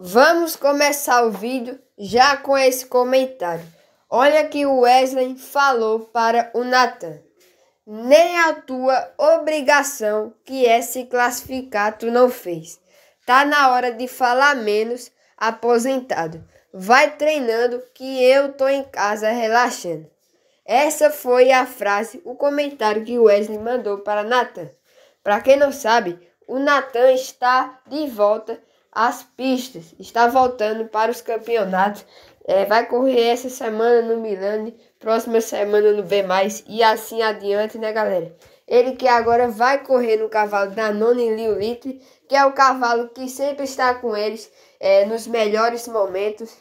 Vamos começar o vídeo já com esse comentário. Olha que o Wesley falou para o Nathan. Nem a tua obrigação, que é se classificar, tu não fez. Tá na hora de falar menos, aposentado. Vai treinando que eu tô em casa relaxando. Essa foi a frase, o comentário que o Wesley mandou para Nathan. Para quem não sabe, o Nathan está de volta as pistas. Está voltando para os campeonatos. É, vai correr essa semana no Milani, próxima semana no B+, e assim adiante, né, galera? Ele que agora vai correr no cavalo da Noni Lilith, que é o cavalo que sempre está com eles é, nos melhores momentos.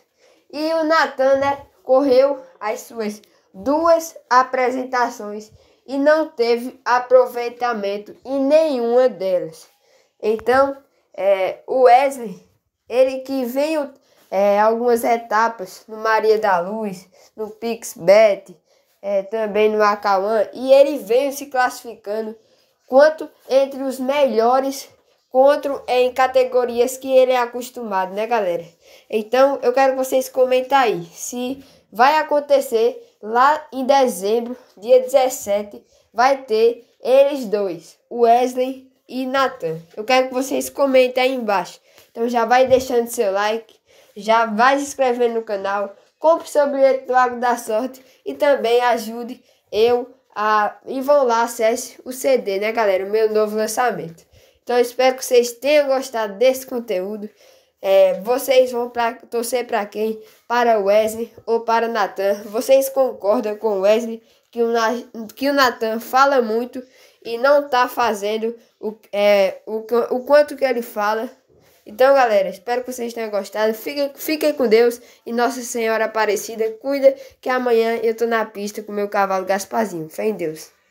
E o Natan, né, correu as suas duas apresentações e não teve aproveitamento em nenhuma delas. Então, é, o Wesley, ele que veio é, algumas etapas no Maria da Luz, no PixBet, é, também no Acauã, e ele veio se classificando quanto entre os melhores quanto é, em categorias que ele é acostumado, né, galera? Então, eu quero que vocês comentem aí se vai acontecer lá em dezembro, dia 17, vai ter eles dois, o Wesley e Nathan. Eu quero que vocês comentem aí embaixo. Então já vai deixando seu like, já vai se inscrevendo no canal, compre seu bilhete do Água da Sorte e também ajude eu a... E vão lá, acesse o CD, né galera? O meu novo lançamento. Então espero que vocês tenham gostado desse conteúdo. É, vocês vão pra, torcer para quem? Para Wesley ou para Natan? Vocês concordam com Wesley que o, que o Natan fala muito e não tá fazendo o, é, o, o quanto que ele fala. Então, galera, espero que vocês tenham gostado. Fiquem, fiquem com Deus e Nossa Senhora Aparecida. Cuida que amanhã eu tô na pista com meu cavalo Gasparzinho. Fé em Deus.